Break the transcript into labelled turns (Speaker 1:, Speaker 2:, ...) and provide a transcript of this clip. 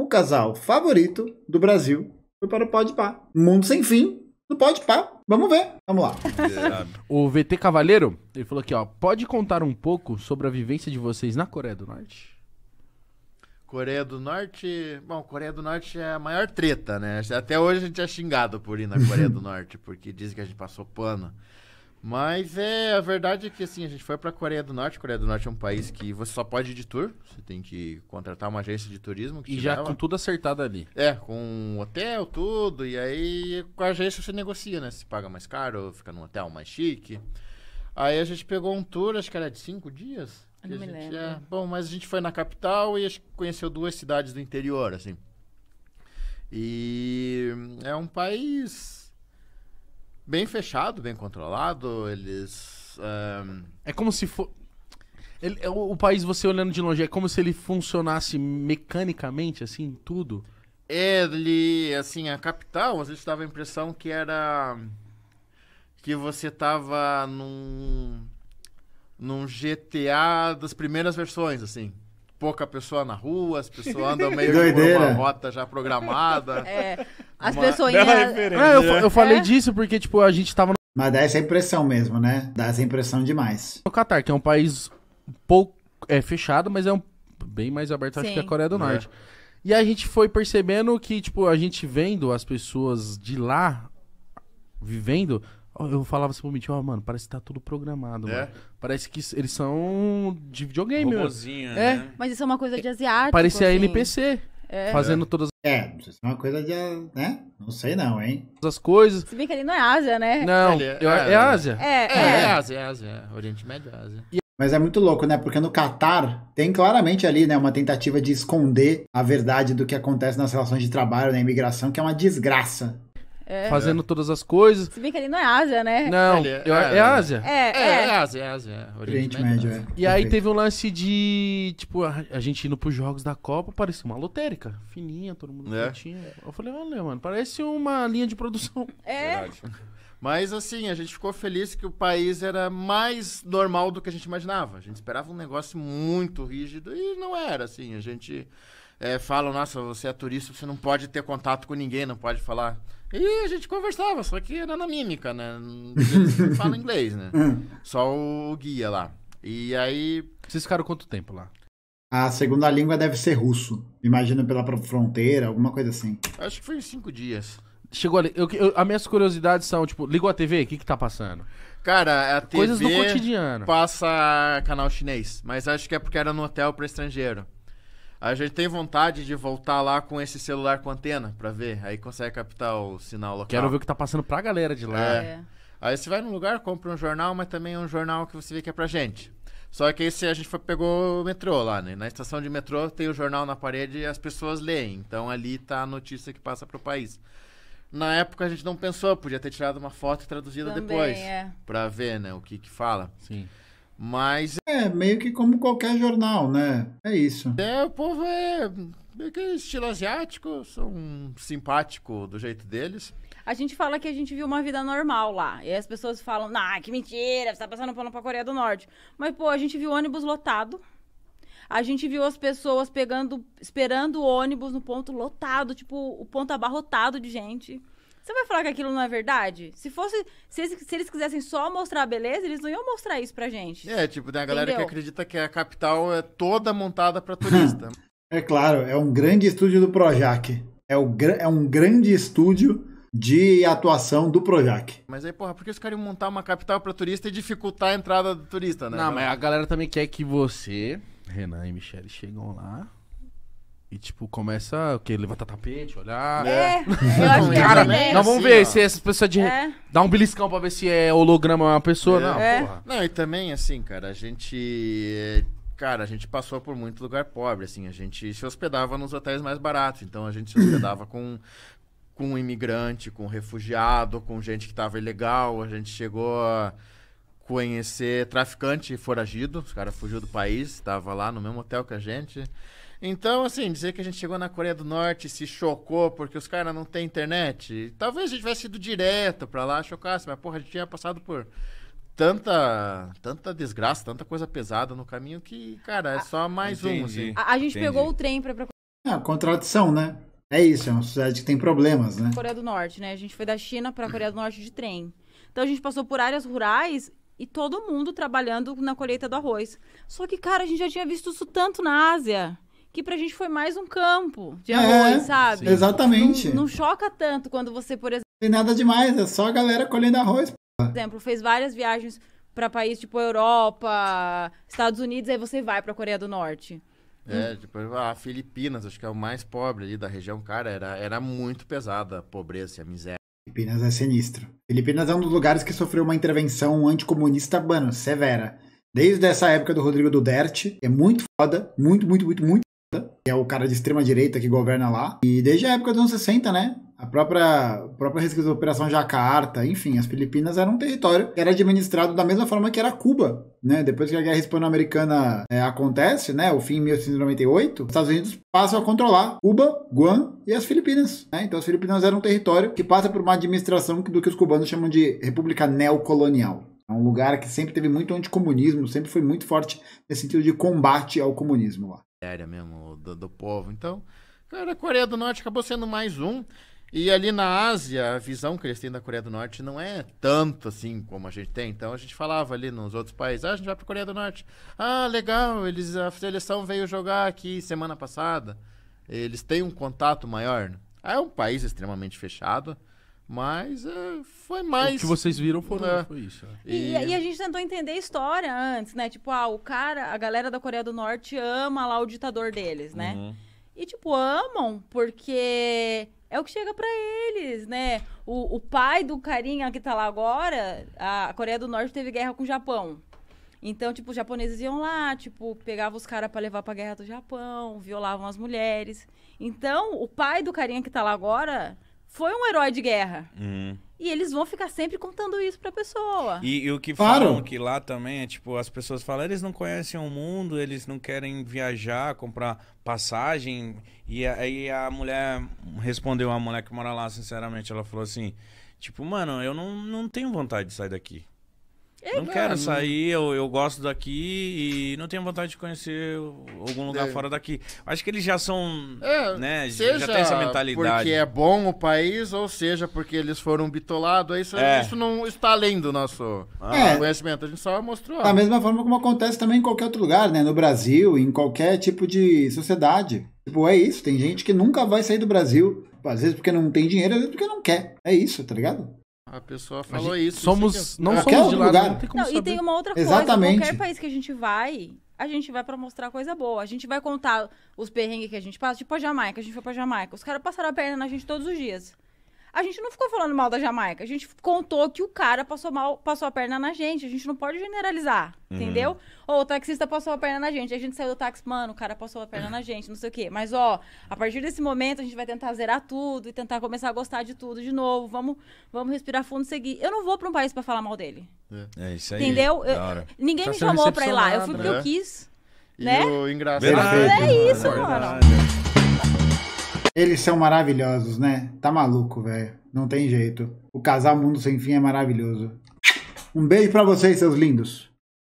Speaker 1: o casal favorito do Brasil foi para o Podpah. Mundo Sem Fim do Podpah. Vamos ver, vamos lá.
Speaker 2: o VT Cavaleiro, ele falou aqui, ó,
Speaker 1: pode contar um
Speaker 2: pouco sobre a vivência de vocês na Coreia do Norte?
Speaker 3: Coreia do Norte. Bom, Coreia do Norte é a maior treta, né? Até hoje a gente é xingado por ir na Coreia do Norte, porque dizem que a gente passou pano. Mas é, a verdade é que assim, a gente foi pra Coreia do Norte. A Coreia do Norte é um país que você só pode ir de tour. Você tem que contratar uma agência de turismo. e já leva. com tudo acertado ali. É, com hotel, tudo. E aí com a agência você negocia, né? Se paga mais caro, fica num hotel mais chique. Aí a gente pegou um tour, acho que era de cinco dias. Eu não me lembro. É... Bom, mas a gente foi na capital e conheceu duas cidades do interior, assim. E é um país bem fechado, bem controlado. Eles. Um...
Speaker 2: É como se for. Ele, é o, o, país, você olhando de longe, é como se ele funcionasse mecanicamente, assim, tudo?
Speaker 3: Ele, assim, a capital, às vezes dava a impressão que era. que você tava num. num GTA das primeiras versões, assim pouca pessoa na rua, as pessoas andam meio por uma rota já programada. É, as pessoas. É, eu, né? eu
Speaker 1: falei é? disso porque, tipo, a gente tava. No... Mas dá essa impressão mesmo, né? Dá essa impressão demais. O Catar, que é um país pouco. É fechado, mas é um
Speaker 2: bem mais aberto, Sim. acho que a Coreia do é. Norte. E a gente foi percebendo que, tipo, a gente vendo as pessoas de lá vivendo, eu falava assim pro Mitch, ó, oh, mano, parece que tá tudo programado, é? Parece que eles
Speaker 1: são de videogame, Robozinho, É. Né?
Speaker 4: Mas isso é uma coisa de asiático. Parecia assim. NPC. É. Fazendo
Speaker 1: todas é, não sei se é uma coisa de. né? Não sei não, hein? As coisas.
Speaker 4: Se bem que ali não é Ásia, né? Não, é,
Speaker 1: é, é, Ásia. É,
Speaker 4: é, é, é
Speaker 3: Ásia, é Ásia. É. Oriente Médio é Ásia.
Speaker 1: E mas é muito louco, né? Porque no Catar tem claramente ali, né, uma tentativa de esconder a verdade do que acontece nas relações de trabalho, na imigração, que é uma desgraça. É. Fazendo todas as coisas.
Speaker 4: Se bem que ali não é Ásia, né? Não, é- é, é, é,
Speaker 3: Ásia. É, é, é, é Ásia, é Ásia.
Speaker 1: Oriente Médio, é.
Speaker 3: E aí
Speaker 2: teve um lance de, tipo, a, a gente indo pros jogos da Copa, parecia uma lotérica. Fininha, todo mundo é. Bonitinho. Eu falei, olha, mano, parece uma linha de produção. É. Verdade.
Speaker 3: Mas assim, a gente ficou feliz que o país era mais normal do que a gente imaginava. A gente esperava um negócio muito rígido e não era assim. A gente é, falam, nossa, você é turista, você não pode ter contato com ninguém, não pode falar. E a gente conversava, só que era na mímica, né? Não fala inglês, né? Hum. Só o guia lá. E
Speaker 2: aí. Vocês ficaram quanto tempo lá?
Speaker 1: A segunda língua deve ser russo. imagina pela fronteira, alguma coisa assim.
Speaker 2: Acho que foi em cinco dias. Chegou ali. Eu, eu, as minhas curiosidades são, tipo, ligou a TV? O que que tá passando? Cara, a TV. Coisas do cotidiano.
Speaker 3: Passa canal chinês. Mas acho que é porque era no hotel para estrangeiro. A gente tem vontade de voltar lá com esse celular com antena pra ver. Aí consegue captar o sinal local. Quero ver o que
Speaker 2: tá passando pra galera de
Speaker 3: lá. É. É. Aí você vai num lugar, compra um jornal, mas também é um jornal que você vê que é pra gente. Só que aí se a gente foi, pegou o metrô lá, né? Na estação de metrô tem o jornal na parede e as pessoas leem. Então ali tá a notícia que passa pro país. Na época a gente não pensou, podia ter tirado uma foto e traduzido também, depois. É. Pra ver, né, o que que fala. Sim. Mas. É,
Speaker 1: meio que como qualquer jornal, né? É isso.
Speaker 4: É, o povo é meio que estilo asiático, são
Speaker 1: simpático do jeito deles.
Speaker 4: A gente fala que a gente viu uma vida normal lá. E as pessoas falam, ah, que mentira, você tá passando pano pra Coreia do Norte. Mas, pô, a gente viu ônibus lotado. A gente viu as pessoas pegando, esperando o ônibus no ponto lotado, tipo, o ponto abarrotado de gente. Você vai falar que aquilo não é verdade? Se fosse. Se eles, se eles quisessem só mostrar a beleza, eles não iam mostrar isso pra gente. É, tipo, tem a galera Entendeu? que
Speaker 3: acredita que a capital é toda montada pra turista.
Speaker 1: é claro, é um grande estúdio do Projac. É, o, é um grande estúdio de atuação do Projac.
Speaker 3: Mas aí, porra, por que os caras iam montar uma capital pra turista e dificultar a entrada do turista, né? Não, mas a
Speaker 2: galera também quer que você, Renan e Michelle, chegam lá, e, tipo, começa o quê? Levantar tapete, olhar. É. é. Eu acho que Cara, mais é vamos assim, ver se essas pessoas de. É. Dá um beliscão pra ver se é holograma uma pessoa. É. Não, É. porra.
Speaker 3: Não, e também, assim, cara, a gente. Cara, a gente passou por muito lugar pobre, assim. A gente se hospedava nos hotéis mais baratos. Então a gente se hospedava com, com imigrante, com refugiado, com gente que tava ilegal. A gente chegou a conhecer traficante foragido. Os caras fugiu do país, tava lá no mesmo hotel que a gente. Então, assim, dizer que a gente chegou na Coreia do Norte e se chocou porque os caras não têm internet, talvez a gente tivesse ido direto pra lá, chocasse, mas porra, a gente tinha passado por tanta, tanta desgraça, tanta coisa pesada no caminho que, cara, é ah, só mais Entendi. um. Assim. A,
Speaker 4: a gente Entendi. pegou o trem pra. Ah,
Speaker 1: contradição, né? É isso, é uma sociedade que tem problemas, né? Coreia
Speaker 4: do Norte, né? A gente foi da China pra Coreia do Norte de trem. Então a gente passou por áreas rurais e todo mundo trabalhando na colheita do arroz. Só que, cara, a gente já tinha visto isso tanto na Ásia que pra gente foi mais um campo de é, arroz, é, sabe? Sim. Exatamente. Não, não, choca tanto quando você, por exemplo. Tem
Speaker 1: nada demais, é só a galera colhendo arroz.
Speaker 4: Por exemplo, fez várias viagens para países tipo Europa, Estados Unidos, aí você vai pra Coreia do Norte. É, hum.
Speaker 3: tipo, a Filipinas, acho que é o mais pobre ali da região, cara, era, era muito pesada a pobreza e a miséria.
Speaker 1: Filipinas é sinistro. Filipinas é um dos lugares que sofreu uma intervenção anticomunista, mano, severa. Desde essa época do Rodrigo Duterte, é muito foda, muito, muito, muito, muito que é o cara de extrema direita que governa lá. E desde a época dos anos 60, né? A própria, a própria resquisa da Operação Jacarta, enfim, as Filipinas eram um território que era administrado da mesma forma que era Cuba, né? Depois que a Guerra Hispano-Americana é, acontece, né? O fim em 1898, os Estados Unidos passam a controlar Cuba, Guam e as Filipinas, né? Então as Filipinas eram um território que passa por uma administração do que os cubanos chamam de república neocolonial. É um lugar que sempre teve muito anticomunismo, sempre foi muito forte nesse sentido de combate ao comunismo lá séria mesmo do, do povo. Então,
Speaker 3: cara, a Coreia do Norte acabou sendo mais um. E ali na Ásia, a visão que eles têm da Coreia do Norte não é tanto assim como a gente tem. Então a gente falava ali nos outros países, ah, a gente vai para a Coreia do Norte. Ah, legal, eles a seleção veio jogar aqui semana passada. Eles têm um contato maior. É um país extremamente fechado. Mas é,
Speaker 4: foi mais. O que vocês viram né?
Speaker 2: foi isso. Né?
Speaker 3: E, e... e,
Speaker 4: a gente tentou entender a história antes, né? Tipo, ah, o cara, a galera da Coreia do Norte ama lá o ditador deles, né? Uhum. E, tipo, amam porque é o que chega para eles, né? O, o, pai do carinha que tá lá agora, a Coreia do Norte teve guerra com o Japão. Então, tipo, os japoneses iam lá, tipo, pegavam os caras para levar pra guerra do Japão, violavam as mulheres. Então, o pai do carinha que tá lá agora foi um herói de guerra. Uhum. E eles vão ficar sempre contando isso pra pessoa.
Speaker 3: E, e o que claro. falam que lá também é tipo, as pessoas falam, eles não conhecem o mundo, eles não querem viajar, comprar passagem. E aí a mulher respondeu, a mulher que mora lá, sinceramente, ela falou assim: Tipo, mano, eu não, não tenho vontade de sair daqui.
Speaker 2: É, não mano. quero sair,
Speaker 3: eu, eu gosto daqui e não tenho vontade de conhecer algum lugar é. fora daqui. Acho que eles já são. É, né, seja já tem essa mentalidade. Porque é bom o país, ou seja, porque eles foram bitolados. Isso, é. isso não está além do nosso ah. É. conhecimento. A gente só mostrou. Da mesma
Speaker 1: forma como acontece também em qualquer outro lugar, né? No Brasil, em qualquer tipo de sociedade. Tipo, é isso. Tem gente que nunca vai sair do Brasil. Às vezes porque não tem dinheiro, às vezes porque não quer. É isso, tá ligado?
Speaker 3: A pessoa
Speaker 2: falou a isso. Somos,
Speaker 3: não somos de lado, lugar. não
Speaker 1: tem
Speaker 4: como não, saber. E tem uma outra coisa, Exatamente. qualquer país que a gente vai, a gente vai para mostrar coisa boa. A gente vai contar os perrengues que a gente passa. Tipo a Jamaica, a gente foi pra Jamaica. Os caras passaram a perna na gente todos os dias a gente não ficou falando mal da Jamaica. A gente contou que o cara passou mal, passou a perna na gente. A gente não pode generalizar, uhum. entendeu? Ou o taxista passou a perna na gente. A gente saiu do táxi, mano, o cara passou a perna na gente, não sei o quê. Mas, ó, a partir desse momento a gente vai tentar zerar tudo e tentar começar a gostar de tudo de novo. Vamos, vamos respirar fundo e seguir. Eu não vou para um país para falar mal dele.
Speaker 1: É, é isso aí. Entendeu? Eu, ninguém tá me chamou pra ir lá. Eu fui porque né? eu
Speaker 4: quis. E né? o engraçado. é isso, é mano.
Speaker 1: Eles são maravilhosos, né? Tá maluco, velho. Não tem jeito. O casal Mundo Sem Fim é maravilhoso. Um beijo para vocês, seus lindos.